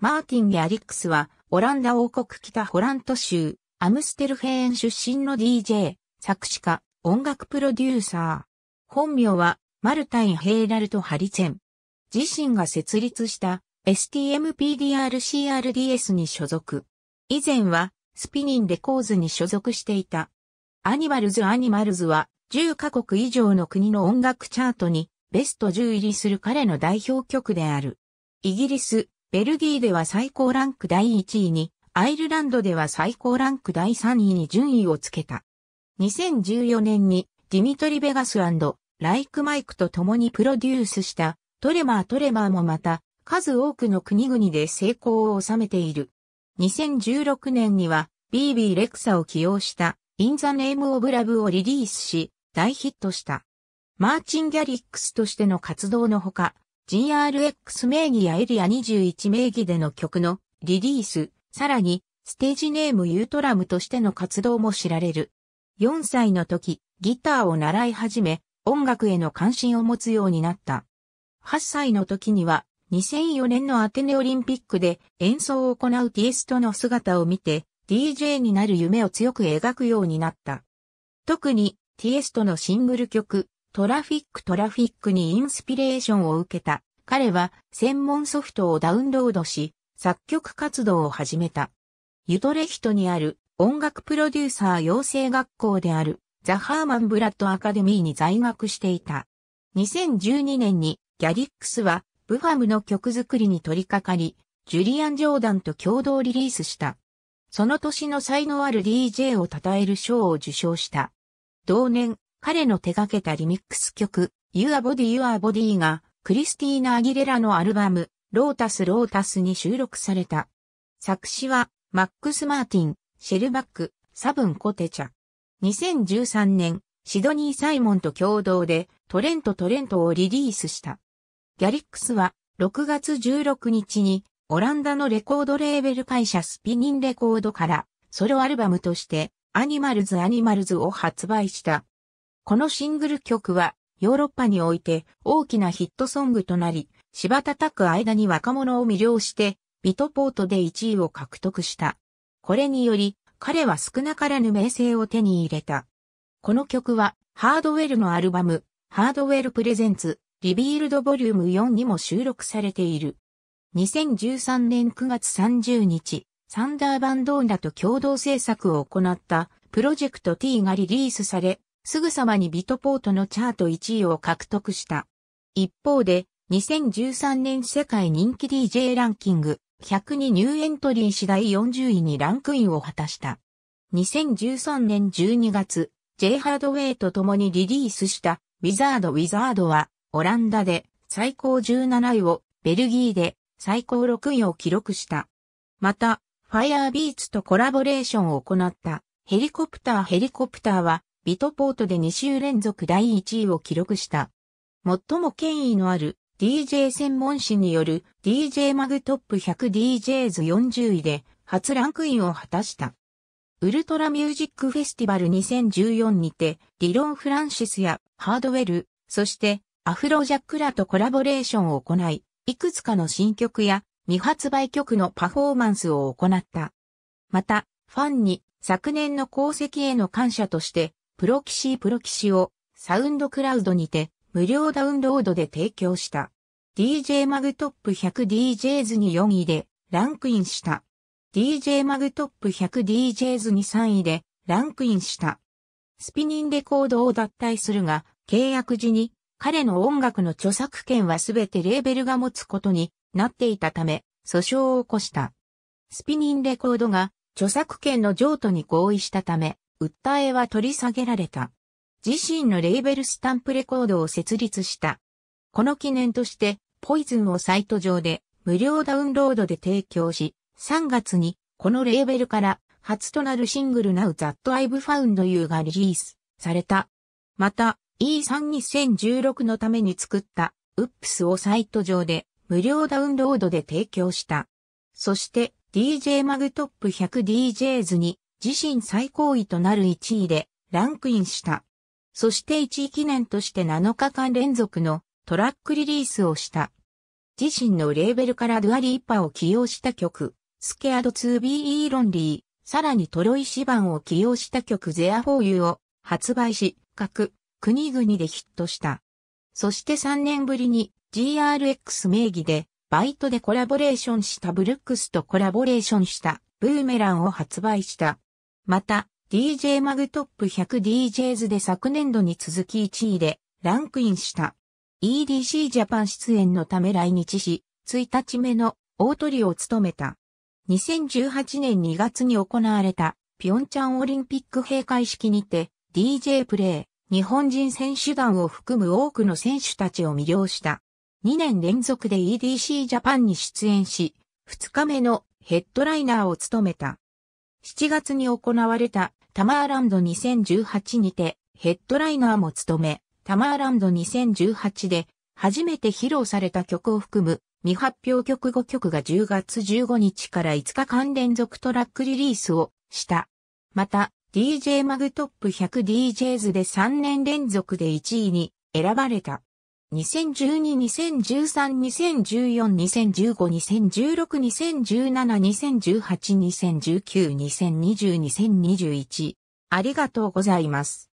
マーティン・ギャリックスは、オランダ王国北ホラント州、アムステルヘーン出身の DJ、作詞家、音楽プロデューサー。本名は、マルタイン・ヘイラルト・ハリチェン。自身が設立した STMPDRCRDS に所属。以前は、スピニンレコーズに所属していた。アニマルズ・アニマルズは、10カ国以上の国の音楽チャートに、ベスト10入りする彼の代表曲である。イギリス、ベルギーでは最高ランク第1位に、アイルランドでは最高ランク第3位に順位をつけた。2014年にディミトリ・ベガスライク・マイクと共にプロデュースしたトレマー・トレマーもまた数多くの国々で成功を収めている。2016年には BB レクサを起用した In the Name of Love をリリースし大ヒットした。マーチン・ギャリックスとしての活動のほか、GRX 名義やエリア21名義での曲のリリース、さらにステージネームユートラムとしての活動も知られる。4歳の時、ギターを習い始め、音楽への関心を持つようになった。8歳の時には、2004年のアテネオリンピックで演奏を行うティエストの姿を見て、DJ になる夢を強く描くようになった。特に、ティエストのシングル曲、トラフィックトラフィックにインスピレーションを受けた。彼は専門ソフトをダウンロードし、作曲活動を始めた。ユトレヒトにある音楽プロデューサー養成学校であるザ・ハーマン・ブラッド・アカデミーに在学していた。2012年にギャリックスはブファムの曲作りに取り掛かり、ジュリアン・ジョーダンと共同リリースした。その年の才能ある DJ を称える賞を受賞した。同年、彼の手掛けたリミックス曲、Your Body Your Body が、クリスティーナ・アギレラのアルバム、ロータス・ロータスに収録された。作詞は、マックス・マーティン、シェルバック、サブン・コテチャ。2013年、シドニー・サイモンと共同で、トレント・トレントをリリースした。ギャリックスは、6月16日に、オランダのレコードレーベル会社スピニンレコードから、ソロアルバムとして、アニマルズ・アニマルズを発売した。このシングル曲はヨーロッパにおいて大きなヒットソングとなり、芝叩く間に若者を魅了してビトポートで1位を獲得した。これにより彼は少なからぬ名声を手に入れた。この曲はハードウェルのアルバムハードウェルプレゼンツリビールドボリューム4にも収録されている。2013年9月30日、サンダーバンドーナと共同制作を行ったプロジェクト T がリリースされ、すぐさまにビトポートのチャート1位を獲得した。一方で、2013年世界人気 DJ ランキング100にニューエントリー次第40位にランクインを果たした。2013年12月、J ハードウェイと共にリリースしたウィザード・ウィザードはオランダで最高17位を、ベルギーで最高6位を記録した。また、ファイアービーツとコラボレーションを行ったヘリコプターヘリコプターはビトポートで2週連続第1位を記録した。最も権威のある DJ 専門誌による DJ マグトップ 100DJs40 位で初ランクインを果たした。ウルトラミュージックフェスティバル2014にて、ディロン・フランシスやハードウェル、そしてアフロジャックらとコラボレーションを行い、いくつかの新曲や未発売曲のパフォーマンスを行った。また、ファンに昨年の功績への感謝として、プロキシープロキシをサウンドクラウドにて無料ダウンロードで提供した。DJ マグトップ 100DJs に4位でランクインした。DJ マグトップ 100DJs に3位でランクインした。スピニンレコードを脱退するが、契約時に彼の音楽の著作権はすべてレーベルが持つことになっていたため、訴訟を起こした。スピニンレコードが著作権の譲渡に合意したため、訴えは取り下げられた。自身のレーベルスタンプレコードを設立した。この記念として、ポイズンをサイト上で無料ダウンロードで提供し、3月にこのレーベルから初となるシングル Now That I've Found You がリリースされた。また、E32016 のために作った Oops をサイト上で無料ダウンロードで提供した。そして DJ マグトップ 100DJs に自身最高位となる1位でランクインした。そして1位記念として7日間連続のトラックリリースをした。自身のレーベルからドゥアリーパを起用した曲、スケアド 2BE ロンリー、さらにトロイシバンを起用した曲ゼアフォーユーを発売し、各国々でヒットした。そして3年ぶりに GRX 名義でバイトでコラボレーションしたブルックスとコラボレーションしたブーメランを発売した。また、DJ マグトップ 100DJs で昨年度に続き1位でランクインした。EDC ジャパン出演のため来日し、1日目の大トリを務めた。2018年2月に行われたピョンチャンオリンピック閉会式にて DJ プレイ、日本人選手団を含む多くの選手たちを魅了した。2年連続で EDC ジャパンに出演し、2日目のヘッドライナーを務めた。7月に行われたタマーランド2018にてヘッドライナーも務め、タマーランド2018で初めて披露された曲を含む未発表曲5曲が10月15日から5日間連続トラックリリースをした。また、DJ マグトップ 100DJs で3年連続で1位に選ばれた。2 0 1 2 2 0 1 3 2 0 1 4 2 0 1 5 2 0 1 6 2 0 1 7 2 0 1 8 2 0 1 9 2 0 2 0 2 0 2 1ありがとうございます。